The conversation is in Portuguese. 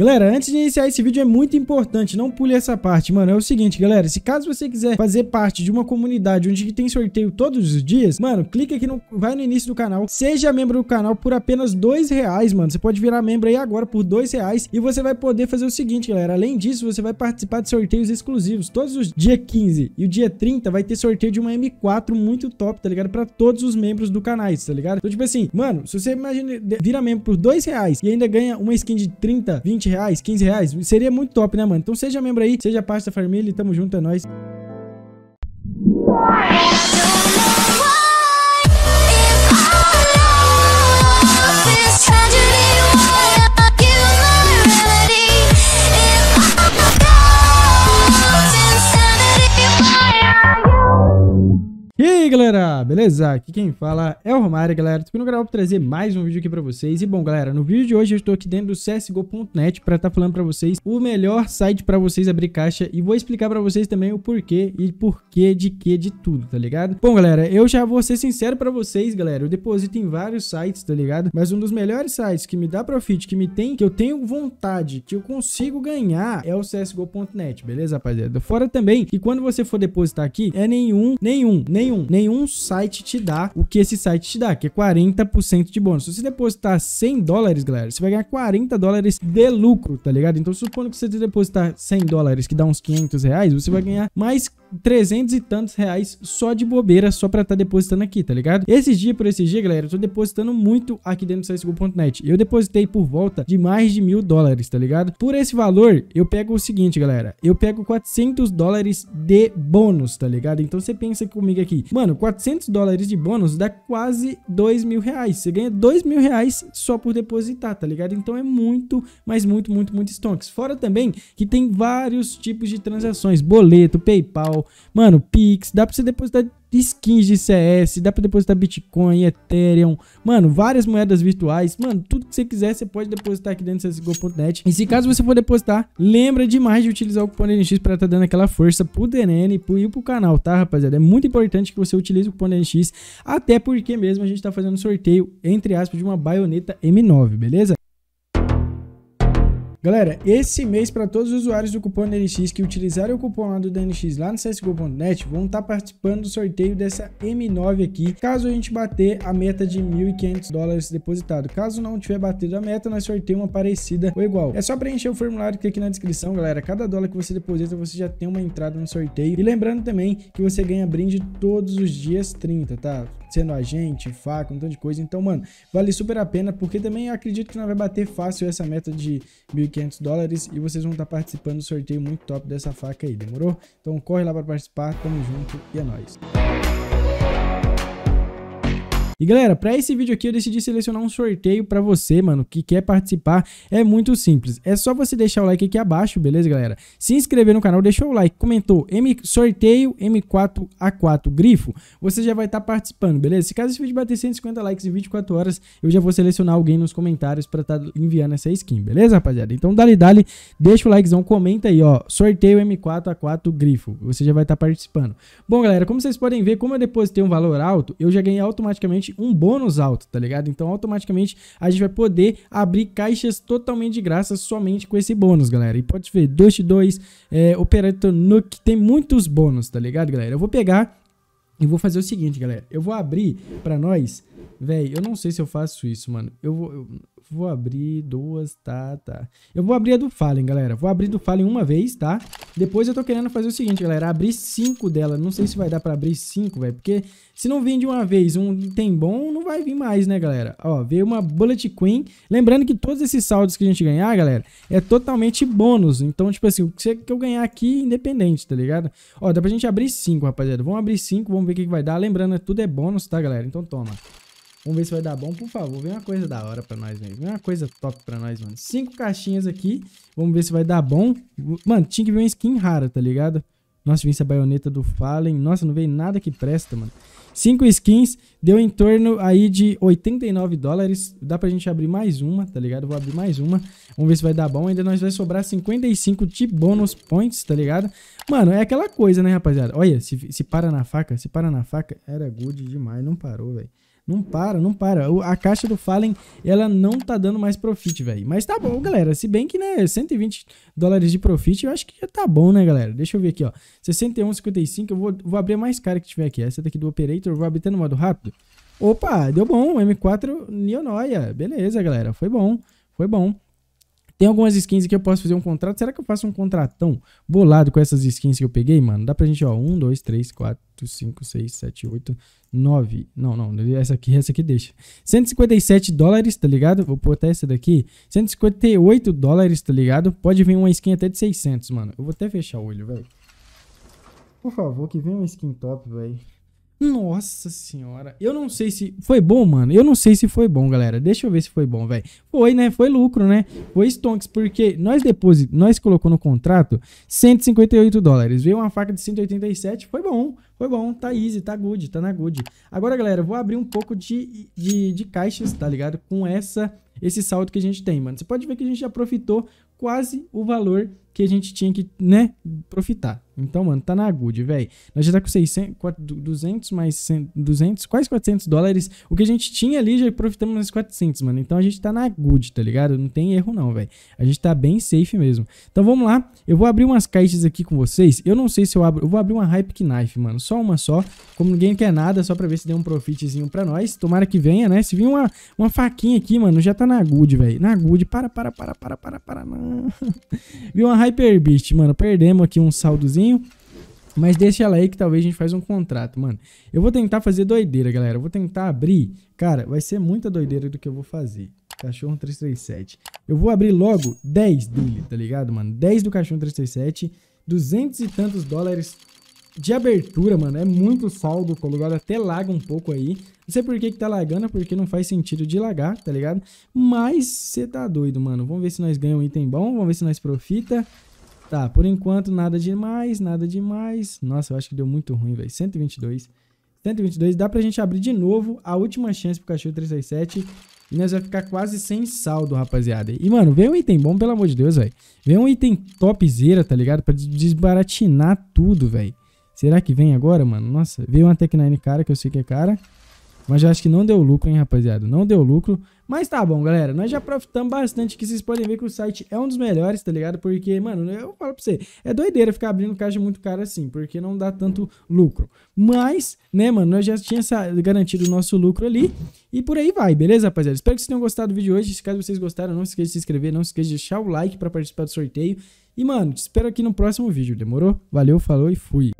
Galera, antes de iniciar esse vídeo é muito importante, não pule essa parte, mano. É o seguinte, galera, se caso você quiser fazer parte de uma comunidade onde tem sorteio todos os dias, mano, clica aqui no vai no início do canal, seja membro do canal por apenas dois reais, mano. Você pode virar membro aí agora por dois reais e você vai poder fazer o seguinte, galera. Além disso, você vai participar de sorteios exclusivos todos os dia 15 e o dia 30 vai ter sorteio de uma M4 muito top, tá ligado? Para todos os membros do canal, tá ligado? Então, tipo assim, mano, se você imagina vira membro por dois reais e ainda ganha uma skin de 30, 20 reais, 15 reais. Seria muito top, né, mano? Então seja membro aí, seja parte da família e tamo junto, é nóis. galera, beleza? Aqui quem fala é o Romário, galera. Tô aqui no canal pra trazer mais um vídeo aqui pra vocês. E bom, galera, no vídeo de hoje eu estou aqui dentro do CSGO.net pra estar tá falando pra vocês o melhor site pra vocês abrir caixa e vou explicar pra vocês também o porquê e porquê de que de tudo, tá ligado? Bom, galera, eu já vou ser sincero pra vocês, galera. Eu deposito em vários sites, tá ligado? Mas um dos melhores sites que me dá profit, que me tem, que eu tenho vontade, que eu consigo ganhar é o CSGO.net, beleza, rapaziada? Fora também que quando você for depositar aqui, é nenhum, nenhum, nenhum, nenhum nenhum site te dá o que esse site te dá, que é 40% de bônus. Se você depositar 100 dólares, galera, você vai ganhar 40 dólares de lucro, tá ligado? Então, supondo que você depositar 100 dólares, que dá uns 500 reais, você vai ganhar mais 300 e tantos reais só de bobeira, só pra estar tá depositando aqui, tá ligado? Esses dias por esses dias, galera, eu tô depositando muito aqui dentro do CSGO.net. Eu depositei por volta de mais de mil dólares, tá ligado? Por esse valor, eu pego o seguinte, galera. Eu pego 400 dólares de bônus, tá ligado? Então você pensa comigo aqui. Mano, Mano, 400 dólares de bônus dá quase 2 mil reais. Você ganha 2 mil reais só por depositar, tá ligado? Então é muito, mas muito, muito, muito stonks. Fora também que tem vários tipos de transações. Boleto, Paypal, mano, Pix. Dá pra você depositar skins de CS, dá pra depositar Bitcoin, Ethereum, mano, várias moedas virtuais, mano, tudo que você quiser você pode depositar aqui dentro do CSGO.net. E se caso você for depositar, lembra demais de utilizar o cupom NX pra tá dando aquela força pro DNN e pro, e pro canal, tá, rapaziada? É muito importante que você utilize o cupom NX, até porque mesmo a gente tá fazendo sorteio, entre aspas, de uma baioneta M9, beleza? Galera, esse mês para todos os usuários do cupom DNX que utilizarem o cupom lá do DNX lá no CSGO.net vão estar tá participando do sorteio dessa M9 aqui, caso a gente bater a meta de 1.500 dólares depositado. Caso não tiver batido a meta, nós sorteamos uma parecida ou igual. É só preencher o formulário que tá aqui na descrição, galera. Cada dólar que você deposita, você já tem uma entrada no sorteio. E lembrando também que você ganha brinde todos os dias 30, tá? sendo agente, faca, um tanto de coisa. Então, mano, vale super a pena, porque também acredito que não vai bater fácil essa meta de 1.500 dólares e vocês vão estar tá participando do sorteio muito top dessa faca aí, demorou? Então corre lá para participar, tamo junto e é nóis. E galera, para esse vídeo aqui eu decidi selecionar um sorteio para você, mano, que quer participar. É muito simples. É só você deixar o like aqui abaixo, beleza, galera? Se inscrever no canal, deixou o like, comentou M sorteio M4A4 grifo, você já vai estar tá participando, beleza? Se caso esse vídeo bater 150 likes em 24 horas, eu já vou selecionar alguém nos comentários para estar tá enviando essa skin, beleza, rapaziada? Então dale, dale, deixa o likezão, comenta aí, ó, sorteio M4A4 grifo. Você já vai estar tá participando. Bom, galera, como vocês podem ver, como eu depositei um valor alto, eu já ganhei automaticamente um bônus alto, tá ligado? Então automaticamente a gente vai poder abrir caixas totalmente de graça somente com esse bônus, galera. E pode ver, x 2, é, Operator Nook, tem muitos bônus, tá ligado, galera? Eu vou pegar e vou fazer o seguinte, galera. Eu vou abrir pra nós... Véi, eu não sei se eu faço isso, mano. Eu vou... Eu, Vou abrir duas, tá, tá. Eu vou abrir a do Fallen, galera. Vou abrir do Fallen uma vez, tá? Depois eu tô querendo fazer o seguinte, galera. Abrir cinco dela. Não sei se vai dar pra abrir cinco, velho. Porque se não vir de uma vez um item bom, não vai vir mais, né, galera? Ó, veio uma Bullet Queen. Lembrando que todos esses saldos que a gente ganhar, galera, é totalmente bônus. Então, tipo assim, o que eu ganhar aqui, é independente, tá ligado? Ó, dá pra gente abrir cinco, rapaziada. Vamos abrir cinco, vamos ver o que, que vai dar. Lembrando, tudo é bônus, tá, galera? Então toma. Vamos ver se vai dar bom, por favor. Vem uma coisa da hora pra nós, velho. Vem uma coisa top pra nós, mano. Cinco caixinhas aqui. Vamos ver se vai dar bom. Mano, tinha que vir uma skin rara, tá ligado? Nossa, vem essa baioneta do Fallen. Nossa, não veio nada que presta, mano. Cinco skins. Deu em torno aí de 89 dólares. Dá pra gente abrir mais uma, tá ligado? Vou abrir mais uma. Vamos ver se vai dar bom. Ainda nós vai sobrar 55 de bônus points, tá ligado? Mano, é aquela coisa, né, rapaziada? Olha, se, se para na faca, se para na faca. Era good demais, não parou, velho. Não para, não para. A caixa do Fallen, ela não tá dando mais profit, velho. Mas tá bom, galera. Se bem que, né, 120 dólares de profit, eu acho que já tá bom, né, galera? Deixa eu ver aqui, ó. 61,55. Eu vou, vou abrir a mais cara que tiver aqui. Essa daqui do Operator, eu vou abrir até no modo rápido. Opa, deu bom. M4 Neonoia. Beleza, galera. Foi bom, foi bom. Tem algumas skins que eu posso fazer um contrato. Será que eu faço um contratão bolado com essas skins que eu peguei, mano? Dá pra gente, ó, 1, 2, 3, 4, 5, 6, 7, 8, 9. Não, não, essa aqui, essa aqui deixa. 157 dólares, tá ligado? Vou botar essa daqui. 158 dólares, tá ligado? Pode vir uma skin até de 600, mano. Eu vou até fechar o olho, velho. Por favor, que venha uma skin top, velho. Nossa senhora. Eu não sei se. Foi bom, mano? Eu não sei se foi bom, galera. Deixa eu ver se foi bom, velho. Foi, né? Foi lucro, né? Foi Stonks, porque nós deposit... nós colocou no contrato 158 dólares. Veio uma faca de 187. Foi bom. Foi bom. Tá easy, tá good, tá na good. Agora, galera, eu vou abrir um pouco de, de, de caixas, tá ligado? Com essa esse saldo que a gente tem, mano. Você pode ver que a gente já profitou quase o valor que a gente tinha que, né, profitar. Então, mano, tá na good, velho. Nós já tá com 600, 200 mais 100, 200, quase 400 dólares. O que a gente tinha ali já aproveitamos nos 400, mano. Então a gente tá na good, tá ligado? Não tem erro não, velho. A gente tá bem safe mesmo. Então vamos lá. Eu vou abrir umas caixas aqui com vocês. Eu não sei se eu abro... Eu vou abrir uma Hype Knife, mano. Só uma só. Como ninguém quer nada, só pra ver se deu um profitzinho pra nós. Tomara que venha, né? Se vir uma, uma faquinha aqui, mano, já tá na good, velho. Na good. Para, para, para, para, para, para. Não. Viu uma Hyper Beast, mano. Perdemos aqui um saldozinho pouquinho. Mas deixa ela aí que talvez a gente faz um contrato, mano. Eu vou tentar fazer doideira, galera. Eu vou tentar abrir. Cara, vai ser muita doideira do que eu vou fazer. Cachorro 337. Eu vou abrir logo 10 dele, tá ligado, mano? 10 do cachorro 337. Duzentos e tantos dólares de abertura, mano. É muito saldo. Tá o até laga um pouco aí. Não sei por que, que tá lagando, é porque não faz sentido de lagar, tá ligado? Mas você tá doido, mano. Vamos ver se nós ganhamos um item bom. Vamos ver se nós profita. Tá, por enquanto nada demais, nada demais. Nossa, eu acho que deu muito ruim, velho. 122. 122, dá pra gente abrir de novo a última chance pro cachorro 367. E nós vai ficar quase sem saldo, rapaziada. E, mano, vem um item bom, pelo amor de Deus, velho. Vem um item topzera, tá ligado? Pra desbaratinar tudo, velho. Será que vem agora, mano? Nossa, veio uma Tech 9 cara, que eu sei que é cara. Mas já acho que não deu lucro, hein, rapaziada. Não deu lucro. Mas tá bom, galera. Nós já aproveitamos bastante que vocês podem ver que o site é um dos melhores, tá ligado? Porque, mano, eu falo pra você, é doideira ficar abrindo caixa muito cara assim, porque não dá tanto lucro. Mas, né, mano, nós já tínhamos garantido o nosso lucro ali. E por aí vai, beleza, rapaziada? Espero que vocês tenham gostado do vídeo hoje. Se caso vocês gostaram, não se esqueça de se inscrever, não se esqueça de deixar o like pra participar do sorteio. E, mano, te espero aqui no próximo vídeo, demorou? Valeu, falou e fui!